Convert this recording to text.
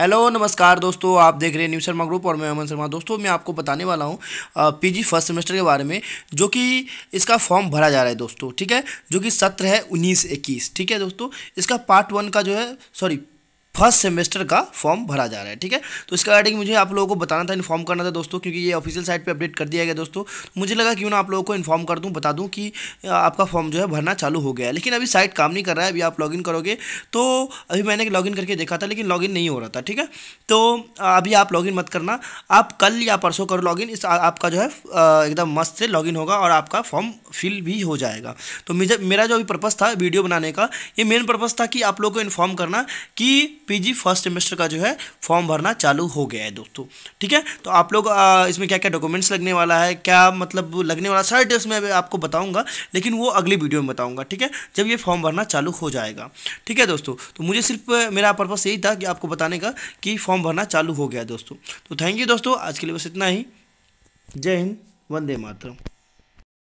hello नमस्कार दोस्तों आप देख रहे हैं न्यू शर्मा ग्रुप और मैं अमन शर्मा दोस्तों मैं आपको बताने वाला हूँ पीजी फर्स्ट सेमेस्टर के बारे में जो कि इसका फॉर्म भरा जा रहा है दोस्तों ठीक है जो कि सत्र है उन्नीस इक्कीस ठीक है दोस्तों इसका पार्ट वन का जो है सॉरी फर्स्ट सेमेस्टर का फॉर्म भरा जा रहा है ठीक है तो इसका रिगार्डिंग मुझे आप लोगों को बताना था इन्फॉर्म करना था दोस्तों क्योंकि ये ऑफिशियल साइट पर अपडेट कर दिया गया दोस्तों मुझे लगा क्यों ना आप लोगों को इन्फॉर्म कर दूँ बता दूँ कि आपका फॉर्म जो है भरना चालू हो गया है लेकिन अभी साइट काम नहीं कर रहा है अभी आप लॉग करोगे तो अभी मैंने इन करके देखा था लेकिन लॉग नहीं हो रहा था ठीक है तो अभी आप लॉग मत करना आप कल या परसों करो लॉग इस आपका जो है एकदम मस्त से लॉग होगा और आपका फॉर्म फिल भी हो जाएगा तो मेरा जो अभी पर्पज़ था वीडियो बनाने का ये मेन पर्पज़ था कि आप लोग को इन्फॉर्म करना कि पीजी फर्स्ट सेमेस्टर का जो है फॉर्म भरना चालू हो गया है दोस्तों ठीक है तो आप लोग इसमें क्या क्या डॉक्यूमेंट्स लगने वाला है क्या मतलब लगने वाला सारे डेट्स मैं आपको बताऊँगा लेकिन वो अगली वीडियो में बताऊँगा ठीक है जब ये फॉर्म भरना चालू हो जाएगा ठीक है दोस्तों तो मुझे सिर्फ मेरा पर्पस यही था कि आपको बताने का कि फॉर्म भरना चालू हो गया दोस्तों तो थैंक यू दोस्तों आज के लिए बस इतना ही जय हिंद वंदे मातरम